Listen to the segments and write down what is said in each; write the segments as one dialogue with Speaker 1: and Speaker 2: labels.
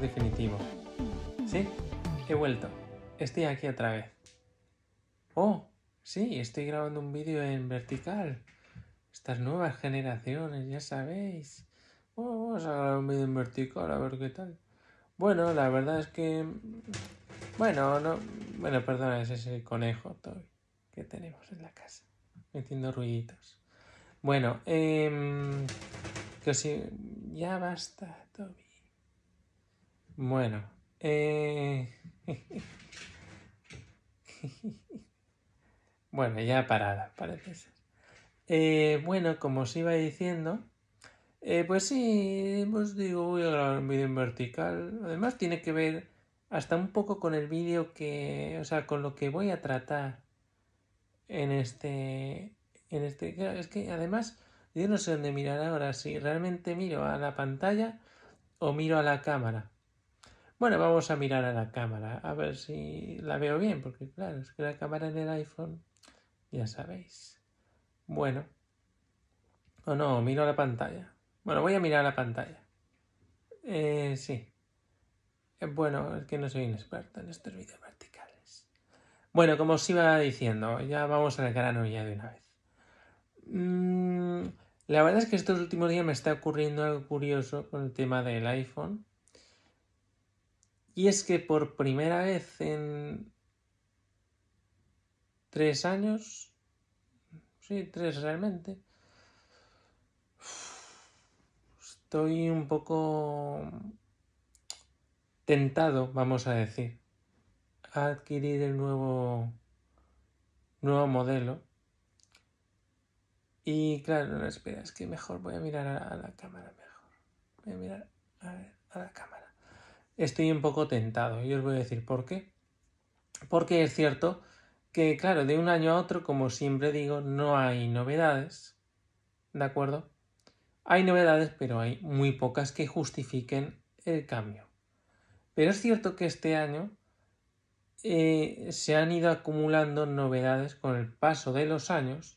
Speaker 1: definitivo. Sí, he vuelto. Estoy aquí otra vez. Oh, sí, estoy grabando un vídeo en vertical. Estas nuevas generaciones, ya sabéis. Oh, vamos a grabar un vídeo en vertical, a ver qué tal. Bueno, la verdad es que... Bueno, no... Bueno, perdona, ese es ese conejo Toby, que tenemos en la casa, metiendo ruiditos. Bueno, eh... Que si... Ya basta, Toby. Bueno, eh, bueno, ya parada, parece ser. Eh, bueno, como os iba diciendo, eh, pues sí, os pues digo, voy a grabar un vídeo en vertical. Además, tiene que ver hasta un poco con el vídeo que, o sea, con lo que voy a tratar en este, en este, es que además yo no sé dónde mirar ahora, si realmente miro a la pantalla o miro a la cámara. Bueno, vamos a mirar a la cámara, a ver si la veo bien, porque claro, es que la cámara del iPhone, ya sabéis. Bueno. O oh, no, miro la pantalla. Bueno, voy a mirar la pantalla. Eh, sí. Eh, bueno, es que no soy un experto en estos vídeos verticales. Bueno, como os iba diciendo, ya vamos a al grano ya de una vez. Mm, la verdad es que estos últimos días me está ocurriendo algo curioso con el tema del iPhone. Y es que por primera vez en tres años, sí, tres realmente, estoy un poco tentado, vamos a decir, a adquirir el nuevo, nuevo modelo. Y claro, no, espera, es que mejor voy a mirar a, la cámara, mejor. Voy a mirar a la cámara estoy un poco tentado. Y os voy a decir por qué. Porque es cierto que, claro, de un año a otro, como siempre digo, no hay novedades. ¿De acuerdo? Hay novedades, pero hay muy pocas que justifiquen el cambio. Pero es cierto que este año eh, se han ido acumulando novedades con el paso de los años.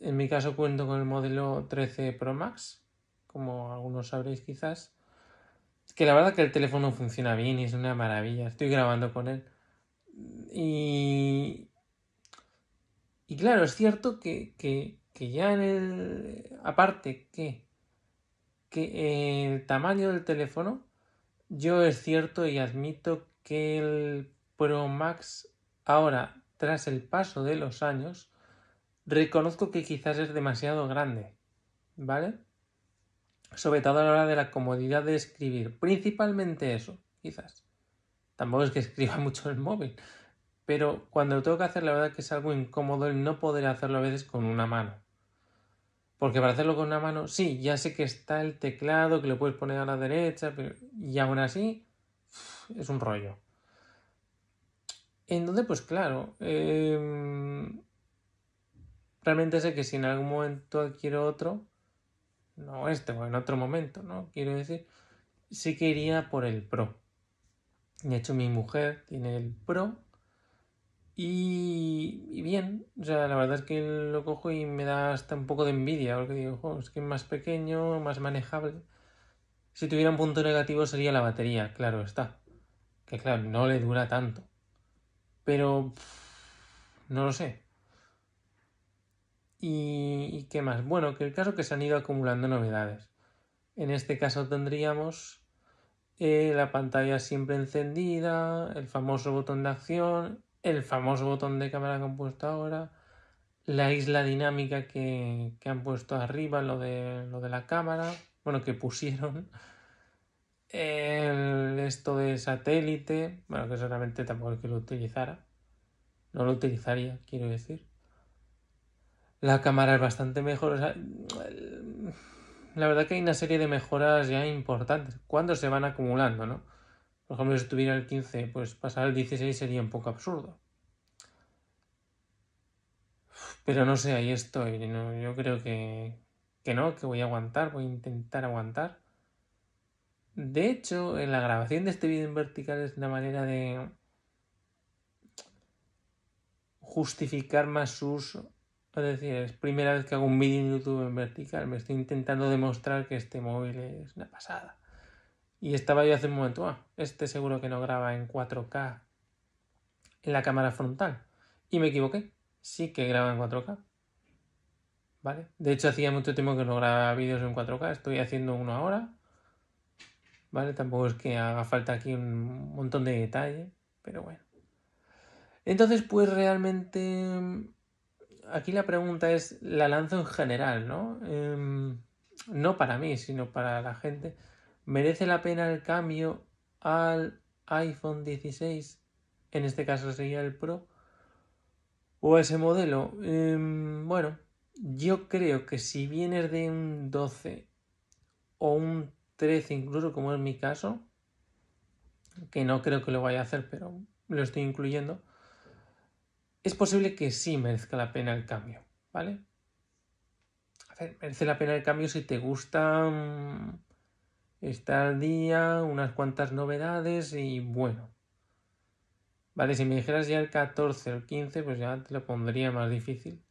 Speaker 1: En mi caso cuento con el modelo 13 Pro Max, como algunos sabréis quizás, que la verdad que el teléfono funciona bien y es una maravilla. Estoy grabando con él. Y. claro, es cierto que, que ya en el. Aparte que. Que el tamaño del teléfono. Yo es cierto y admito que el Pro Max ahora, tras el paso de los años, reconozco que quizás es demasiado grande, ¿vale? sobre todo a la hora de la comodidad de escribir. Principalmente eso, quizás. Tampoco es que escriba mucho en el móvil, pero cuando lo tengo que hacer, la verdad que es algo incómodo el no poder hacerlo a veces con una mano. Porque para hacerlo con una mano, sí, ya sé que está el teclado, que lo puedes poner a la derecha, pero... y aún así es un rollo. en Entonces, pues claro, em, realmente sé que si en algún momento adquiero otro, no este o en otro momento, ¿no? Quiero decir, sí que iría por el Pro. De hecho, mi mujer tiene el Pro y, bien, o sea, la verdad es que lo cojo y me da hasta un poco de envidia, porque digo, es que es más pequeño, más manejable. Si tuviera un punto negativo sería la batería, claro está. Que claro, no le dura tanto. Pero... no lo sé. Y, qué más? Bueno, que el caso que se han ido acumulando novedades. En este caso tendríamos eh, la pantalla siempre encendida, el famoso botón de acción, el famoso botón de cámara que han puesto ahora, la isla dinámica que, han puesto arriba, lo de, lo de, la cámara, bueno, que pusieron, el, esto de satélite, bueno, que solamente tampoco que lo utilizara, no lo utilizaría, quiero decir. La cámara es bastante mejor. la verdad que hay una serie de mejoras ya importantes. ¿Cuándo se van acumulando, no? Por ejemplo, si estuviera el 15, pues pasar al 16 sería un poco absurdo. Pero no sé, ahí estoy. yo creo que, no, que voy a aguantar, voy a intentar aguantar. De hecho, en la grabación de este vídeo en vertical es una manera de justificar más sus... Es decir, es primera vez que hago un vídeo en YouTube en vertical. Me estoy intentando demostrar que este móvil es una pasada. Y estaba yo hace un momento, ah, este seguro que no graba en 4K en la cámara frontal. Y me equivoqué. Sí que graba en 4K. ¿Vale? De hecho, hacía mucho tiempo que no grababa vídeos en 4K. Estoy haciendo uno ahora. ¿Vale? Tampoco es que haga falta aquí un montón de detalle. Pero bueno. Entonces, pues realmente aquí la pregunta es, la lanzo en general, ¿no? Em, no para mí, sino para la gente. ¿Merece la pena el cambio al iPhone 16? En este caso sería el Pro. O ese modelo. Em, bueno, yo creo que si vienes de un 12 o un 13 incluso, como en mi caso, que no creo que lo vaya a hacer, pero lo estoy incluyendo, es posible que sí merezca la pena el cambio, ¿vale? A ver, merece la pena el cambio si te gusta mm, estar al día, unas cuantas novedades y bueno. Vale, si me dijeras ya el 14 o el 15, pues ya te lo pondría más difícil.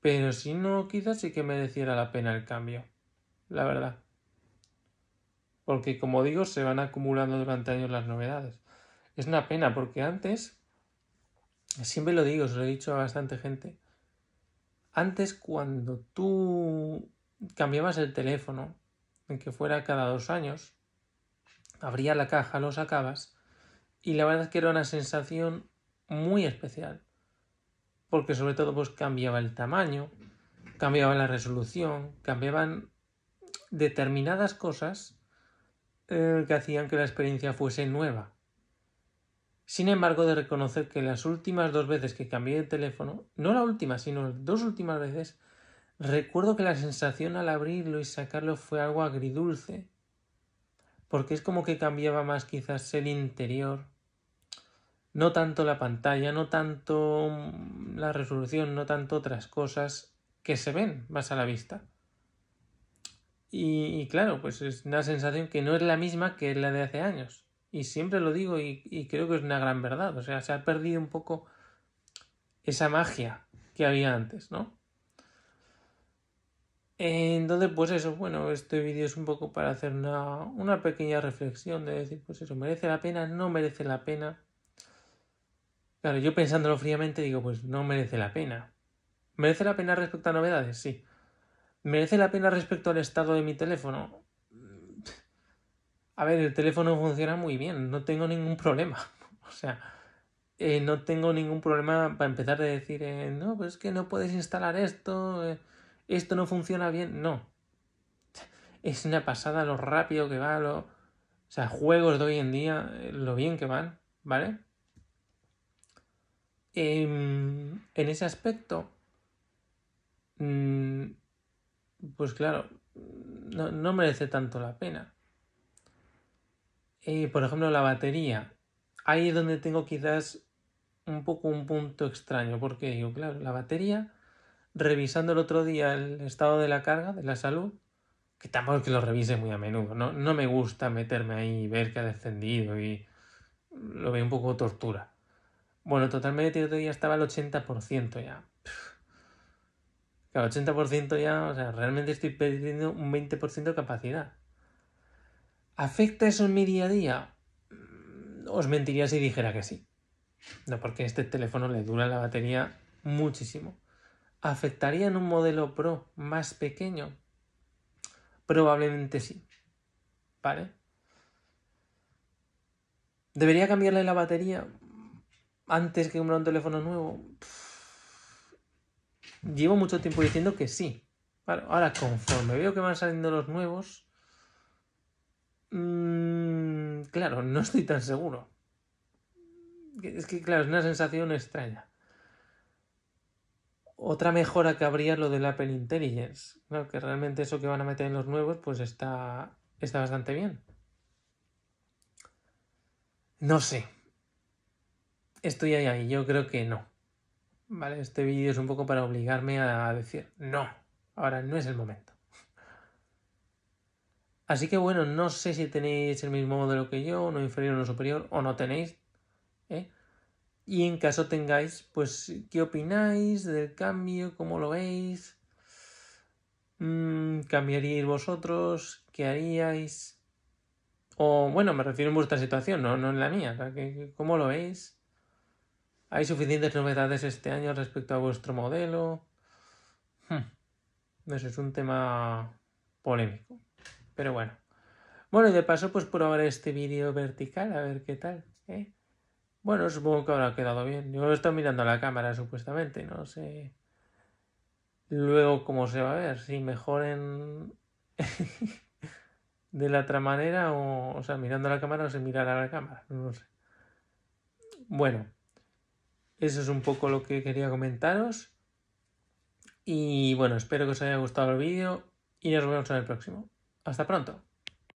Speaker 1: Pero si no, quizás sí que mereciera la pena el cambio, la verdad. Porque como digo, se van acumulando durante años las novedades. Es una pena porque antes Siempre lo digo, se lo he dicho a bastante gente. Antes cuando tú cambiabas el teléfono, que fuera cada dos años, abría la caja, lo sacabas, y la verdad es que era una sensación muy especial. Porque sobre todo pues cambiaba el tamaño, cambiaba la resolución, cambiaban determinadas cosas eh, que hacían que la experiencia fuese nueva. Sin embargo, de reconocer que las últimas dos veces que cambié el teléfono, no la última, sino las dos últimas veces, recuerdo que la sensación al abrirlo y sacarlo fue algo agridulce, porque es como que cambiaba más quizás el interior, no tanto la pantalla, no tanto mm, la resolución, no tanto otras cosas que se ven más a la vista. Y, y claro, pues es una sensación que no es la misma que la de hace años y siempre lo digo y, creo que es una gran verdad. O sea, se ha perdido un poco esa magia que había antes, ¿no? Entonces, pues eso, bueno, este vídeo es un poco para hacer una, una pequeña reflexión de decir, pues eso, ¿merece la pena? ¿No merece la pena? Claro, yo pensándolo fríamente digo, pues no merece la pena. ¿Merece la pena respecto a novedades? Sí. ¿Merece la pena respecto al estado de mi teléfono? A ver, el teléfono funciona muy bien, no tengo ningún problema. O sea, eh, no tengo ningún problema para empezar a decir, eh, no, pues es que no puedes instalar esto, eh, esto no funciona bien. No. Es una pasada lo rápido que va, lo... o sea, juegos de hoy en día, lo bien que van, ¿vale? Em, en ese aspecto, mm, pues claro, no merece tanto la pena. Eh, por ejemplo, la batería. Ahí es donde tengo quizás un poco un punto extraño, porque digo, claro, la batería, revisando el otro día el estado de la carga, de la salud, que tampoco es que lo revise muy a menudo, no, no me gusta meterme ahí y ver que ha descendido y lo veo un poco tortura. Bueno, totalmente el otro día estaba al 80% ya. Al 80% ya, o sea, realmente estoy perdiendo un 20% de capacidad. ¿Afecta eso en mi día a día? Mm, os mentiría si dijera que sí. No, porque este teléfono le dura la batería muchísimo. ¿Afectaría en un modelo Pro más pequeño? Probablemente sí. ¿Vale? ¿Debería cambiarle la batería antes que comprar un teléfono nuevo? Llevo mucho tiempo diciendo que sí. ahora, conforme veo que van saliendo los nuevos, Mm, claro, no estoy tan seguro. Es que, claro, es una sensación extraña. Otra mejora que habría lo del Apple Intelligence. Claro, que realmente eso que van a meter en los nuevos, pues está, está bastante bien. No sé. Estoy ahí, ahí. Yo creo que no. Vale, este vídeo es un poco para obligarme a decir, no, ahora no es el momento. Así que bueno, no sé si tenéis el mismo modelo que yo, no inferior, no superior, o no tenéis. ¿eh? Y en caso tengáis, pues, ¿qué opináis del cambio? ¿Cómo lo veis? Mm, ¿Cambiaríais vosotros? ¿Qué haríais? O bueno, me refiero en vuestra situación, no, no en la mía. ¿Cómo lo veis? ¿Hay suficientes novedades este año respecto a vuestro modelo? No hmm. sé, es un tema polémico. Pero bueno. Bueno, y de paso, pues por ahora este vídeo vertical, a ver qué tal, ¿eh? Bueno, supongo que habrá quedado bien. Yo lo estoy mirando a la cámara, supuestamente, no sé. Luego, cómo se va a ver, si mejor en. de la otra manera, o, o sea, mirando a la cámara o sin mirar a la cámara, no sé. Bueno, eso es un poco lo que quería comentaros. Y bueno, espero que os haya gustado el vídeo y nos vemos en el próximo. Hasta pronto.